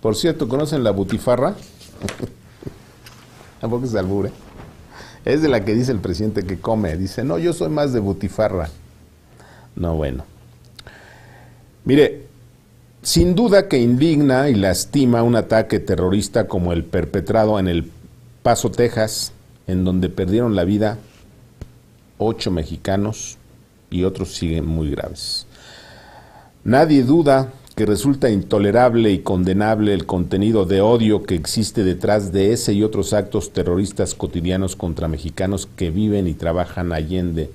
Por cierto, ¿conocen la butifarra? Tampoco es albure. ¿eh? Es de la que dice el presidente que come. Dice, no, yo soy más de butifarra. No, bueno. Mire, sin duda que indigna y lastima un ataque terrorista como el perpetrado en El Paso, Texas, en donde perdieron la vida ocho mexicanos y otros siguen muy graves. Nadie duda resulta intolerable y condenable el contenido de odio que existe detrás de ese y otros actos terroristas cotidianos contra mexicanos que viven y trabajan allende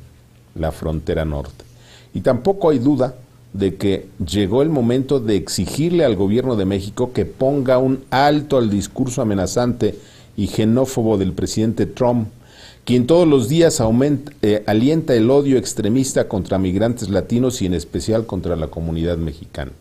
la frontera norte. Y tampoco hay duda de que llegó el momento de exigirle al gobierno de México que ponga un alto al discurso amenazante y genófobo del presidente Trump, quien todos los días aumenta, eh, alienta el odio extremista contra migrantes latinos y en especial contra la comunidad mexicana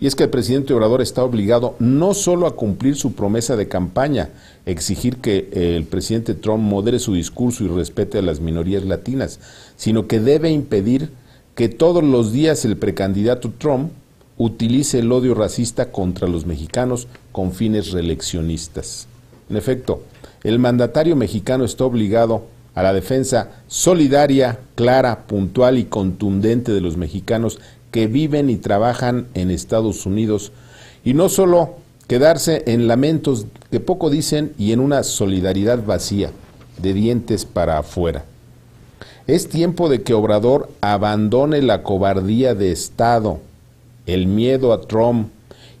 y es que el presidente Obrador está obligado no solo a cumplir su promesa de campaña, exigir que eh, el presidente Trump modere su discurso y respete a las minorías latinas, sino que debe impedir que todos los días el precandidato Trump utilice el odio racista contra los mexicanos con fines reeleccionistas. En efecto, el mandatario mexicano está obligado a la defensa solidaria, clara, puntual y contundente de los mexicanos que viven y trabajan en Estados Unidos y no solo quedarse en lamentos que poco dicen y en una solidaridad vacía, de dientes para afuera. Es tiempo de que Obrador abandone la cobardía de Estado, el miedo a Trump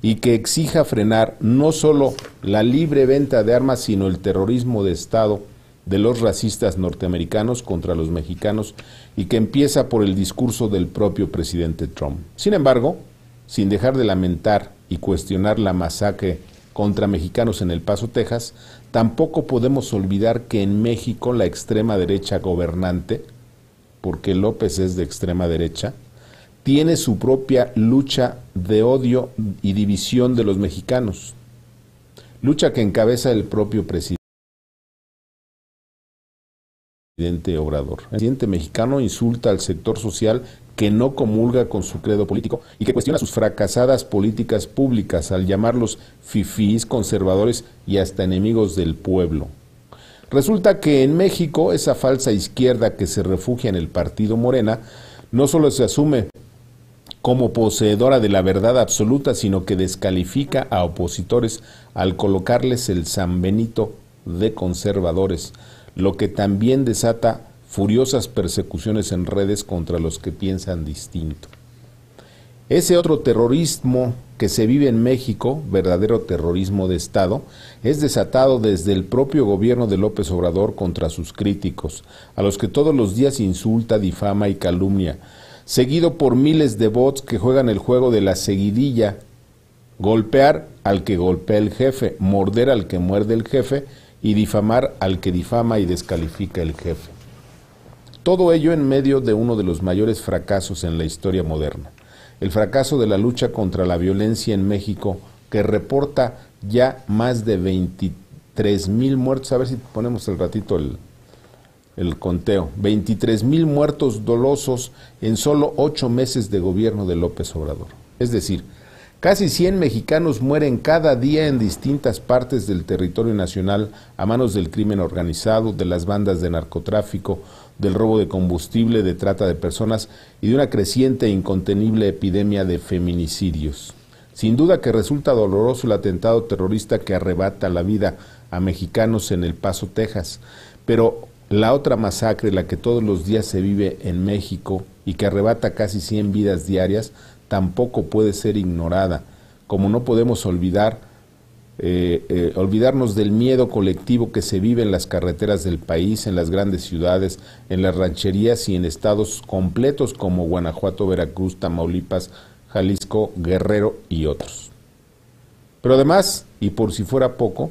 y que exija frenar no solo la libre venta de armas, sino el terrorismo de Estado de los racistas norteamericanos contra los mexicanos y que empieza por el discurso del propio presidente Trump. Sin embargo, sin dejar de lamentar y cuestionar la masacre contra mexicanos en El Paso, Texas, tampoco podemos olvidar que en México la extrema derecha gobernante, porque López es de extrema derecha, tiene su propia lucha de odio y división de los mexicanos, lucha que encabeza el propio presidente presidente El presidente mexicano insulta al sector social que no comulga con su credo político y que cuestiona sus fracasadas políticas públicas al llamarlos fifís, conservadores y hasta enemigos del pueblo. Resulta que en México esa falsa izquierda que se refugia en el partido Morena no solo se asume como poseedora de la verdad absoluta, sino que descalifica a opositores al colocarles el San Benito de conservadores lo que también desata furiosas persecuciones en redes contra los que piensan distinto. Ese otro terrorismo que se vive en México, verdadero terrorismo de Estado, es desatado desde el propio gobierno de López Obrador contra sus críticos, a los que todos los días insulta, difama y calumnia, seguido por miles de bots que juegan el juego de la seguidilla, golpear al que golpea el jefe, morder al que muerde el jefe, y difamar al que difama y descalifica el jefe. Todo ello en medio de uno de los mayores fracasos en la historia moderna, el fracaso de la lucha contra la violencia en México, que reporta ya más de 23 mil muertos. A ver si ponemos el ratito el, conteo. 23 mil muertos dolosos en solo ocho meses de gobierno de López Obrador. Es decir, Casi 100 mexicanos mueren cada día en distintas partes del territorio nacional a manos del crimen organizado, de las bandas de narcotráfico, del robo de combustible, de trata de personas y de una creciente e incontenible epidemia de feminicidios. Sin duda que resulta doloroso el atentado terrorista que arrebata la vida a mexicanos en El Paso, Texas, pero la otra masacre, la que todos los días se vive en México y que arrebata casi 100 vidas diarias, tampoco puede ser ignorada, como no podemos olvidar eh, eh, olvidarnos del miedo colectivo que se vive en las carreteras del país, en las grandes ciudades, en las rancherías y en estados completos como Guanajuato, Veracruz, Tamaulipas, Jalisco, Guerrero y otros. Pero además, y por si fuera poco,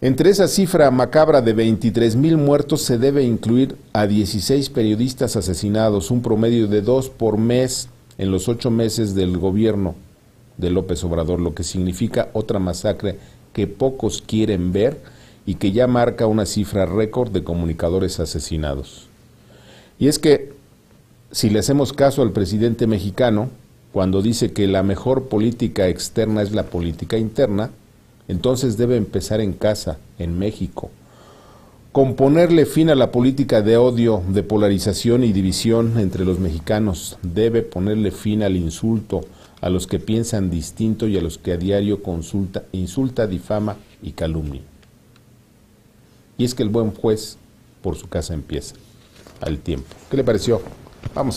entre esa cifra macabra de 23 mil muertos se debe incluir a 16 periodistas asesinados, un promedio de dos por mes en los ocho meses del gobierno de López Obrador, lo que significa otra masacre que pocos quieren ver y que ya marca una cifra récord de comunicadores asesinados. Y es que, si le hacemos caso al presidente mexicano, cuando dice que la mejor política externa es la política interna, entonces debe empezar en casa, en México, con ponerle fin a la política de odio, de polarización y división entre los mexicanos. Debe ponerle fin al insulto a los que piensan distinto y a los que a diario consulta, insulta, difama y calumnia. Y es que el buen juez por su casa empieza al tiempo. ¿Qué le pareció? Vamos.